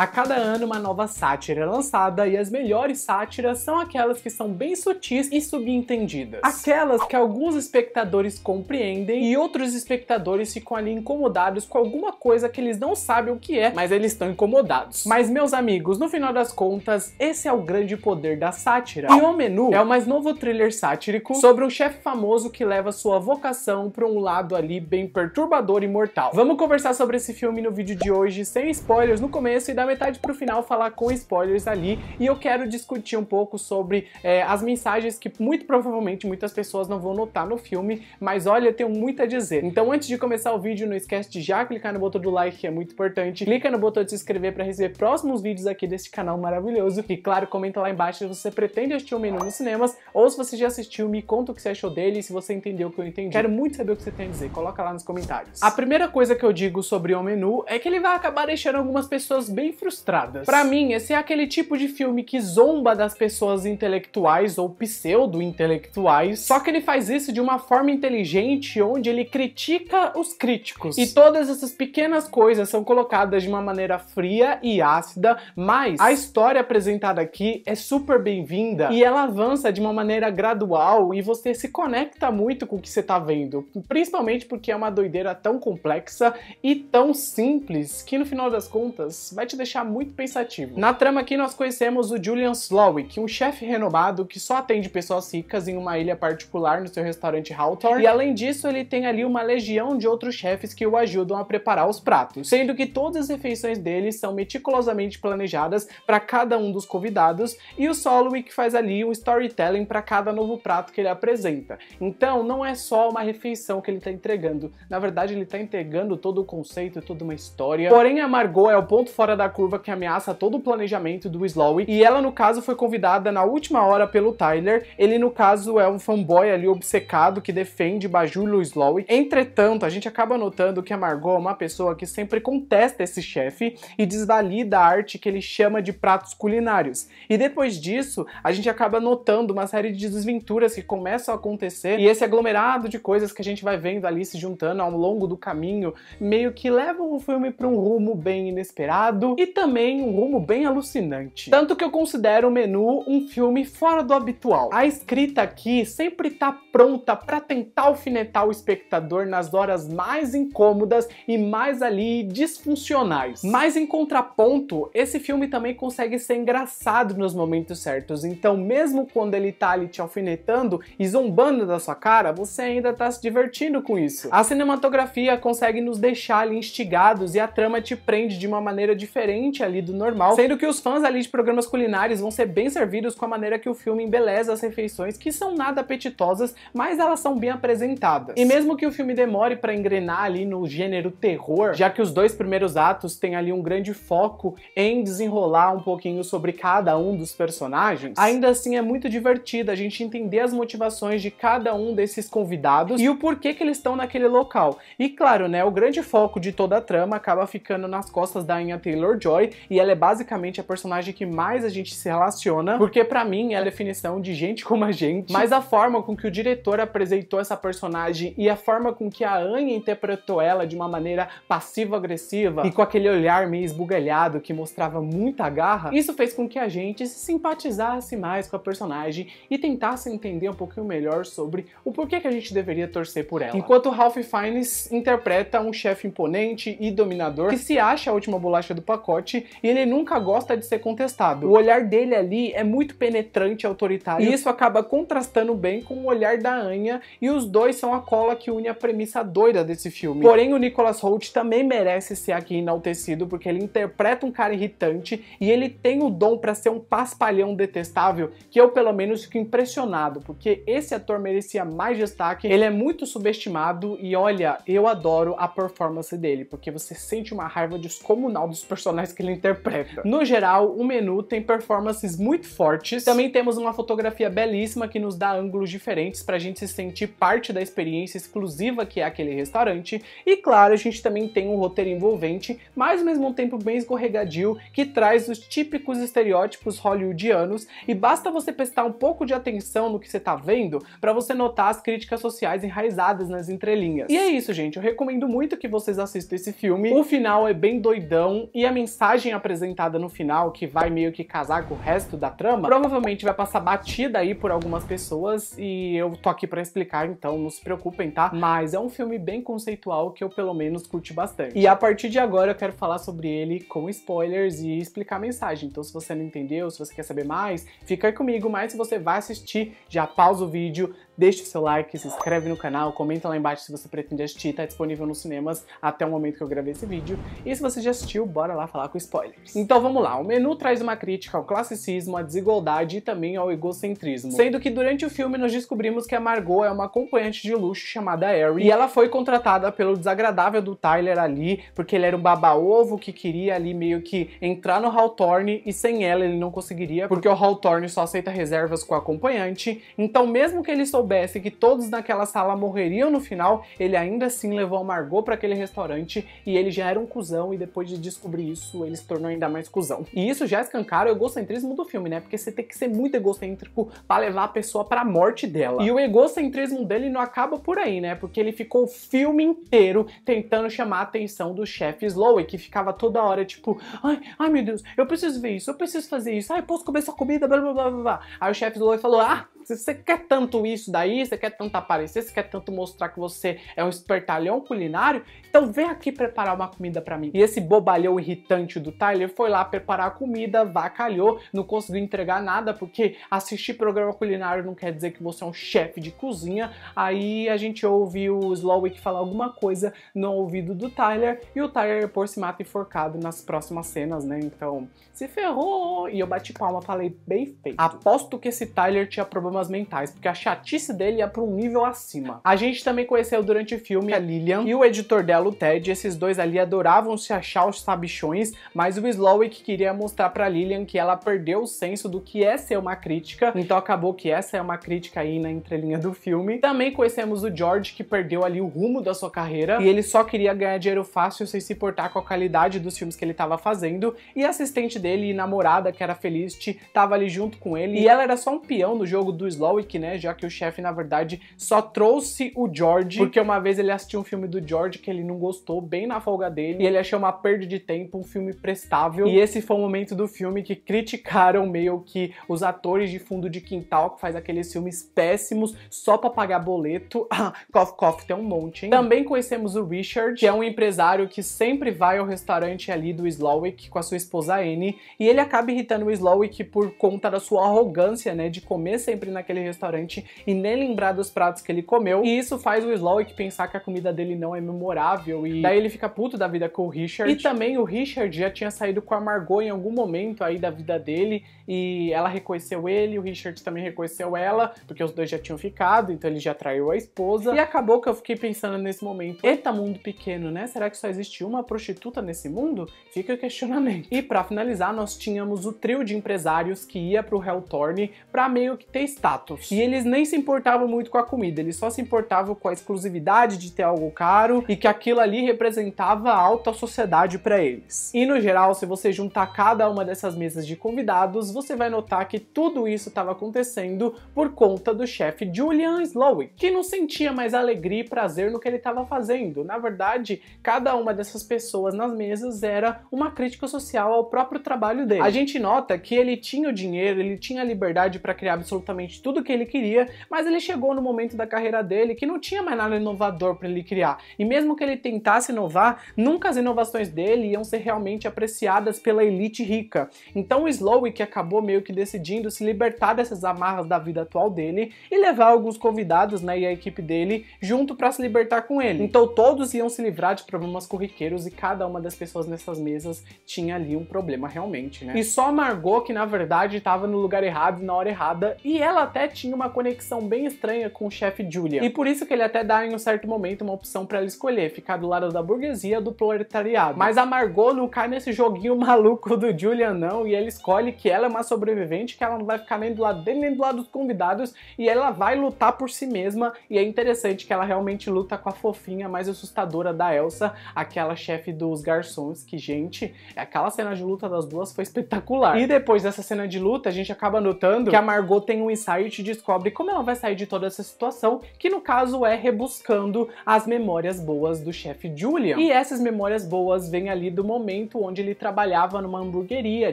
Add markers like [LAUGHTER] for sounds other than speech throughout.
A cada ano, uma nova sátira é lançada e as melhores sátiras são aquelas que são bem sutis e subentendidas. Aquelas que alguns espectadores compreendem e outros espectadores ficam ali incomodados com alguma coisa que eles não sabem o que é, mas eles estão incomodados. Mas, meus amigos, no final das contas, esse é o grande poder da sátira. E o menu é o mais novo thriller sático sobre um chefe famoso que leva sua vocação para um lado ali bem perturbador e mortal. Vamos conversar sobre esse filme no vídeo de hoje, sem spoilers no começo e da metade para o final falar com spoilers ali e eu quero discutir um pouco sobre é, as mensagens que muito provavelmente muitas pessoas não vão notar no filme, mas olha, eu tenho muito a dizer. Então antes de começar o vídeo, não esquece de já clicar no botão do like, que é muito importante, clica no botão de se inscrever para receber próximos vídeos aqui desse canal maravilhoso e claro, comenta lá embaixo se você pretende assistir o um menu nos cinemas ou se você já assistiu, me conta o que você achou dele e se você entendeu o que eu entendi. Quero muito saber o que você tem a dizer, coloca lá nos comentários. A primeira coisa que eu digo sobre o menu é que ele vai acabar deixando algumas pessoas bem frustradas. Para mim, esse é aquele tipo de filme que zomba das pessoas intelectuais ou pseudo-intelectuais, só que ele faz isso de uma forma inteligente, onde ele critica os críticos. E todas essas pequenas coisas são colocadas de uma maneira fria e ácida, mas a história apresentada aqui é super bem-vinda e ela avança de uma maneira gradual e você se conecta muito com o que você tá vendo, principalmente porque é uma doideira tão complexa e tão simples que no final das contas vai te deixar muito pensativo. Na trama aqui nós conhecemos o Julian Slowick, um chefe renomado que só atende pessoas ricas em uma ilha particular no seu restaurante Hawthorne, e além disso ele tem ali uma legião de outros chefes que o ajudam a preparar os pratos, sendo que todas as refeições dele são meticulosamente planejadas para cada um dos convidados e o Slowick faz ali um storytelling para cada novo prato que ele apresenta. Então não é só uma refeição que ele está entregando, na verdade ele está entregando todo o conceito, toda uma história. Porém a Margot é o ponto fora da curva que ameaça todo o planejamento do Slowy, e ela no caso foi convidada na última hora pelo Tyler, ele no caso é um fanboy ali obcecado que defende Bajulo Slowy, entretanto a gente acaba notando que a Margot é uma pessoa que sempre contesta esse chefe e desvalida a arte que ele chama de pratos culinários, e depois disso a gente acaba notando uma série de desventuras que começam a acontecer e esse aglomerado de coisas que a gente vai vendo ali se juntando ao longo do caminho meio que levam o filme para um rumo bem inesperado e também um rumo bem alucinante. Tanto que eu considero o menu um filme fora do habitual. A escrita aqui sempre está pronta para tentar alfinetar o espectador nas horas mais incômodas e mais ali disfuncionais. Mas em contraponto, esse filme também consegue ser engraçado nos momentos certos. Então, mesmo quando ele tá ali te alfinetando e zombando da sua cara, você ainda tá se divertindo com isso. A cinematografia consegue nos deixar ali instigados e a trama te prende de uma maneira diferente diferente ali do normal, sendo que os fãs ali de programas culinários vão ser bem servidos com a maneira que o filme embeleza as refeições, que são nada apetitosas, mas elas são bem apresentadas. E mesmo que o filme demore para engrenar ali no gênero terror, já que os dois primeiros atos têm ali um grande foco em desenrolar um pouquinho sobre cada um dos personagens, ainda assim é muito divertido a gente entender as motivações de cada um desses convidados e o porquê que eles estão naquele local. E claro, né, o grande foco de toda a trama acaba ficando nas costas da Anya Taylor Joy e ela é basicamente a personagem que mais a gente se relaciona, porque para mim é a definição de gente como a gente, mas a forma com que o diretor apresentou essa personagem e a forma com que a Anya interpretou ela de uma maneira passivo-agressiva e com aquele olhar meio esbugalhado que mostrava muita garra, isso fez com que a gente se simpatizasse mais com a personagem e tentasse entender um pouquinho melhor sobre o porquê que a gente deveria torcer por ela. Enquanto Ralph Fiennes interpreta um chefe imponente e dominador que se acha a última bolacha do pacote pacote e ele nunca gosta de ser contestado. O olhar dele ali é muito penetrante e autoritário e isso acaba contrastando bem com o olhar da Anya e os dois são a cola que une a premissa doida desse filme. Porém, o Nicholas Holt também merece ser aqui enaltecido porque ele interpreta um cara irritante e ele tem o dom para ser um paspalhão detestável que eu pelo menos fico impressionado porque esse ator merecia mais destaque, ele é muito subestimado e olha, eu adoro a performance dele porque você sente uma raiva descomunal dos personagens personagens que ele interpreta. No geral, o menu tem performances muito fortes. Também temos uma fotografia belíssima que nos dá ângulos diferentes pra gente se sentir parte da experiência exclusiva que é aquele restaurante. E claro, a gente também tem um roteiro envolvente, mas ao mesmo tempo bem escorregadio, que traz os típicos estereótipos hollywoodianos e basta você prestar um pouco de atenção no que você tá vendo para você notar as críticas sociais enraizadas nas entrelinhas. E é isso, gente. Eu recomendo muito que vocês assistam esse filme. O final é bem doidão e a mensagem mensagem apresentada no final, que vai meio que casar com o resto da trama, provavelmente vai passar batida aí por algumas pessoas e eu tô aqui para explicar, então não se preocupem, tá? Mas é um filme bem conceitual que eu pelo menos curti bastante. E a partir de agora eu quero falar sobre ele com spoilers e explicar a mensagem. Então se você não entendeu, se você quer saber mais, fica aí comigo, mas se você vai assistir, já pausa o vídeo, deixa o seu like, se inscreve no canal, comenta lá embaixo se você pretende assistir, tá disponível nos cinemas até o momento que eu gravei esse vídeo. E se você já assistiu, bora lá falar com spoilers. Então vamos lá, o menu traz uma crítica ao classicismo, à desigualdade e também ao egocentrismo. Sendo que durante o filme nós descobrimos que a Margot é uma acompanhante de luxo chamada Harry e ela foi contratada pelo desagradável do Tyler ali, porque ele era um baba-ovo que queria ali meio que entrar no Hawthorne e sem ela ele não conseguiria, porque o Hawthorne só aceita reservas com o acompanhante. Então mesmo que ele soubesse que todos naquela sala morreriam no final, ele ainda assim levou a Margot para aquele restaurante e ele já era um cuzão e depois de descobrir isso isso ele se tornou ainda mais cuzão. E isso já escancara o egocentrismo do filme, né? Porque você tem que ser muito egocêntrico para levar a pessoa para a morte dela. E o egocentrismo dele não acaba por aí, né? Porque ele ficou o filme inteiro tentando chamar a atenção do chefe Slowey, que ficava toda hora tipo, ai, ai meu Deus, eu preciso ver isso, eu preciso fazer isso, ai, posso comer sua comida, blá blá blá blá. Aí o chefe Slowey falou: "Ah, se você quer tanto isso daí, você quer tanto aparecer, você quer tanto mostrar que você é um espertalhão culinário, então vem aqui preparar uma comida para mim. E esse bobalhão irritante do Tyler foi lá preparar a comida, vacalhou, não conseguiu entregar nada, porque assistir programa culinário não quer dizer que você é um chefe de cozinha. Aí a gente ouviu o Slowick falar alguma coisa no ouvido do Tyler, e o Tyler por se mata enforcado nas próximas cenas, né? Então, se ferrou! E eu bati palma, falei, bem feito. Aposto que esse Tyler tinha problema problemas mentais, porque a chatice dele ia para um nível acima. A gente também conheceu durante o filme a Lillian e o editor dela, o Ted. Esses dois ali adoravam se achar os sabichões, mas o Slowick queria mostrar para Lillian que ela perdeu o senso do que é ser uma crítica, então acabou que essa é uma crítica aí na entrelinha do filme. Também conhecemos o George, que perdeu ali o rumo da sua carreira, e ele só queria ganhar dinheiro fácil sem se importar com a qualidade dos filmes que ele estava fazendo, e a assistente dele e namorada, que era Felicity, estava ali junto com ele, e ela era só um peão no jogo do Slowick, né? Já que o chefe, na verdade, só trouxe o George, porque uma vez ele assistiu um filme do George que ele não gostou, bem na folga dele, e ele achou uma perda de tempo, um filme prestável. E esse foi o momento do filme que criticaram meio que os atores de fundo de quintal, que faz aqueles filmes péssimos só pra pagar boleto. cof, [LAUGHS] ah, cof, tem um monte, hein? Também conhecemos o Richard, que é um empresário que sempre vai ao restaurante ali do Slowick com a sua esposa Anne, e ele acaba irritando o Slowick por conta da sua arrogância, né, de comer sempre ele naquele restaurante e nem lembrar dos pratos que ele comeu. E isso faz o Slowick pensar que a comida dele não é memorável e daí ele fica puto da vida com o Richard. E também o Richard já tinha saído com a Margot em algum momento aí da vida dele e ela reconheceu ele, o Richard também reconheceu ela, porque os dois já tinham ficado, então ele já traiu a esposa. E acabou que eu fiquei pensando nesse momento, eita mundo pequeno, né? Será que só existe uma prostituta nesse mundo? Fica o questionamento. E para finalizar, nós tínhamos o trio de empresários que ia pro Thorne para meio que testar status. E eles nem se importavam muito com a comida, eles só se importavam com a exclusividade de ter algo caro e que aquilo ali representava alta sociedade para eles. E no geral, se você juntar cada uma dessas mesas de convidados, você vai notar que tudo isso estava acontecendo por conta do chefe Julian Slowick, que não sentia mais alegria e prazer no que ele estava fazendo. Na verdade, cada uma dessas pessoas nas mesas era uma crítica social ao próprio trabalho dele. A gente nota que ele tinha o dinheiro, ele tinha a liberdade para criar absolutamente praticamente tudo que ele queria, mas ele chegou no momento da carreira dele que não tinha mais nada inovador para ele criar. E mesmo que ele tentasse inovar, nunca as inovações dele iam ser realmente apreciadas pela elite rica. Então o que acabou meio que decidindo se libertar dessas amarras da vida atual dele e levar alguns convidados né, e a equipe dele junto para se libertar com ele. Então todos iam se livrar de problemas corriqueiros e cada uma das pessoas nessas mesas tinha ali um problema realmente, né? E só Margot que na verdade estava no lugar errado na hora errada e ela ela até tinha uma conexão bem estranha com o chefe Julia. E por isso que ele até dá em um certo momento uma opção para ela escolher, ficar do lado da burguesia do proletariado. Mas a Margot não cai nesse joguinho [LAUGHS] maluco do Julia não, e ele escolhe que ela é uma sobrevivente, que ela não vai ficar nem do lado dele nem do lado dos convidados, e ela vai lutar por si mesma, e é interessante que ela realmente luta com a fofinha mais assustadora da Elsa, aquela chefe dos garçons, que gente, aquela cena de luta das duas foi espetacular. E depois dessa cena de luta, a gente acaba notando que a Margot tem um insight Insight descobre como ela vai sair de toda essa situação, que no caso é rebuscando as memórias boas do chefe Julian. E essas memórias boas vêm ali do momento onde ele trabalhava numa hamburgueria,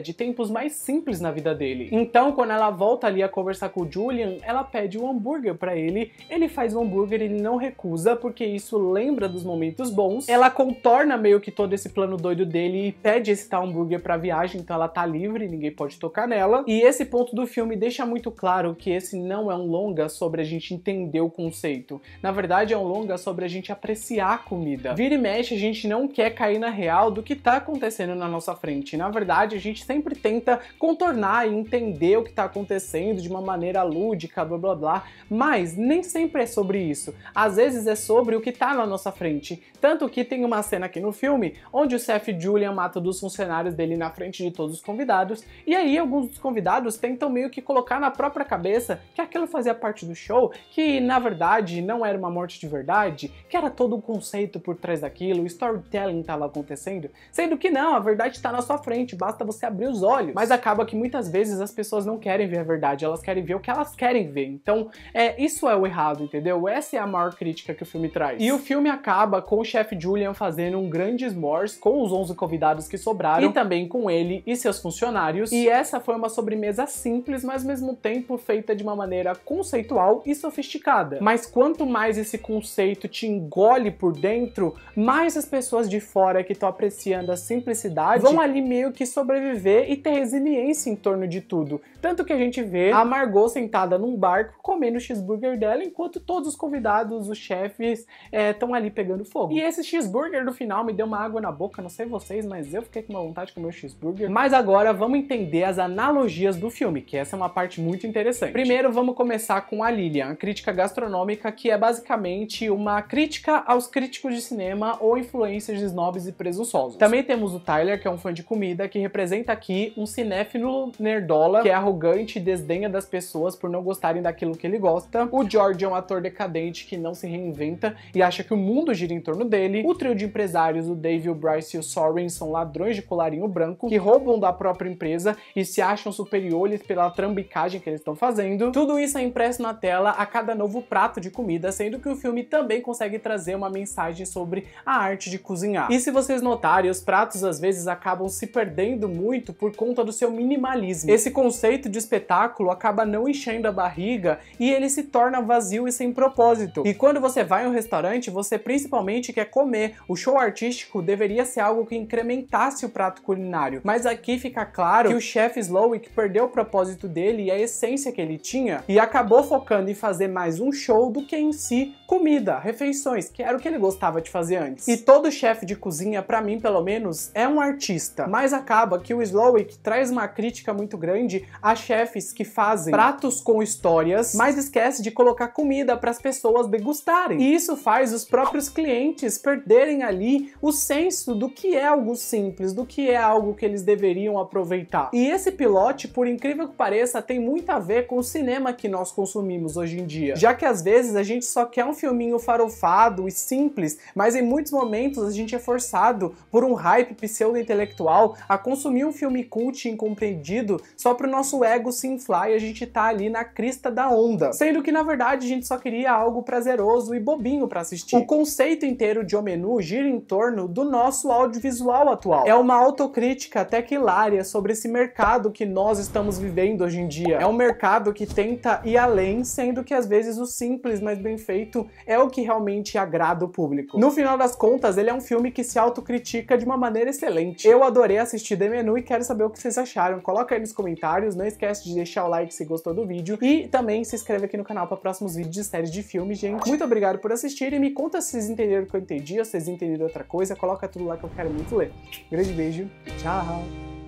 de tempos mais simples na vida dele. Então, quando ela volta ali a conversar com o Julian, ela pede um hambúrguer para ele, ele faz o um hambúrguer, ele não recusa, porque isso lembra dos momentos bons. Ela contorna meio que todo esse plano doido dele e pede esse tal hambúrguer pra viagem, então ela tá livre, ninguém pode tocar nela. E esse ponto do filme deixa muito claro que que esse não é um longa sobre a gente entender o conceito. Na verdade, é um longa sobre a gente apreciar a comida. Vira e mexe, a gente não quer cair na real do que tá acontecendo na nossa frente. Na verdade, a gente sempre tenta contornar e entender o que tá acontecendo de uma maneira lúdica, blá blá blá, mas nem sempre é sobre isso. Às vezes é sobre o que tá na nossa frente. Tanto que tem uma cena aqui no filme onde o chef Julian mata dos funcionários dele na frente de todos os convidados, e aí alguns dos convidados tentam meio que colocar na própria cabeça cabeça que aquilo fazia parte do show, que na verdade não era uma morte de verdade, que era todo um conceito por trás daquilo, o storytelling estava acontecendo, sendo que não, a verdade está na sua frente, basta você abrir os olhos. Mas acaba que muitas vezes as pessoas não querem ver a verdade, elas querem ver o que elas querem ver. Então, é isso é o errado, entendeu? Essa é a maior crítica que o filme traz. E o filme acaba com o chefe Julian fazendo um grande s'mores com os 11 convidados que sobraram e também com ele e seus funcionários. E essa foi uma sobremesa simples, mas ao mesmo tempo feita feita de uma maneira conceitual e sofisticada. Mas quanto mais esse conceito te engole por dentro, mais as pessoas de fora que estão apreciando a simplicidade vão ali meio que sobreviver e ter resiliência em torno de tudo. Tanto que a gente vê a Margot sentada num barco comendo o cheeseburger dela enquanto todos os convidados, os chefes, estão eh, é, ali pegando fogo. E esse cheeseburger no final me deu uma água na boca, não sei vocês, mas eu fiquei com uma vontade de comer o cheeseburger. Mas agora vamos entender as analogias do filme, que essa é uma parte muito interessante bastante. Primeiro, vamos começar com a Lilian, a crítica gastronômica, que é basicamente uma crítica aos críticos de cinema ou influências snobs e presunçosos. Também temos o Tyler, que é um fã de comida, que representa aqui um cinéfilo nerdola, que é arrogante e desdenha das pessoas por não gostarem daquilo que ele gosta. O George é um ator decadente que não se reinventa e acha que o mundo gira em torno dele. O trio de empresários, o Dave, o Bryce e o Soren, são ladrões de colarinho branco que roubam da própria empresa e se acham superiores pela trambicagem que eles estão fazendo fazendo. Tudo isso é impresso na tela a cada novo prato de comida, sendo que o filme também consegue trazer uma mensagem sobre a arte de cozinhar. E se vocês notarem, os pratos às vezes acabam se perdendo muito por conta do seu minimalismo. Esse conceito de espetáculo acaba não enchendo a barriga e ele se torna vazio e sem propósito. E quando você vai a um restaurante, você principalmente quer comer. O show artístico deveria ser algo que incrementasse o prato culinário. Mas aqui fica claro que o chefe Slowick perdeu o propósito dele e a essência que ele ele tinha e acabou focando em fazer mais um show do que em si comida, refeições, que era o que ele gostava de fazer antes. E todo chefe de cozinha, para mim pelo menos, é um artista, mas acaba que o Slowick traz uma crítica muito grande a chefes que fazem pratos com histórias, mas esquece de colocar comida para as pessoas degustarem. E isso faz os próprios clientes perderem ali o senso do que é algo simples, do que é algo que eles deveriam aproveitar. E esse pilote, por incrível que pareça, tem muito a ver com o cinema que nós consumimos hoje em dia. Já que às vezes a gente só quer um filminho farofado e simples, mas em muitos momentos a gente é forçado por um hype pseudo-intelectual a consumir um filme cult incompreendido só para o nosso ego se inflar e a gente tá ali na crista da onda. Sendo que na verdade a gente só queria algo prazeroso e bobinho para assistir. O conceito inteiro de O Menu gira em torno do nosso audiovisual atual. É uma autocrítica até que hilária sobre esse mercado que nós estamos vivendo hoje em dia. É um mercado mercado que tenta ir além, sendo que às vezes o simples, mas bem feito, é o que realmente agrada o público. No final das contas, ele é um filme que se autocritica de uma maneira excelente. Eu adorei assistir The Menu e quero saber o que vocês acharam. Coloca aí nos comentários, não esquece de deixar o like se gostou do vídeo e também se inscreve aqui no canal para próximos vídeos de séries de filmes, gente. Muito obrigado por assistir e me conta se vocês entenderam o que eu entendi, se vocês entenderam outra coisa, coloca tudo lá que eu quero muito ler. grande beijo, tchau!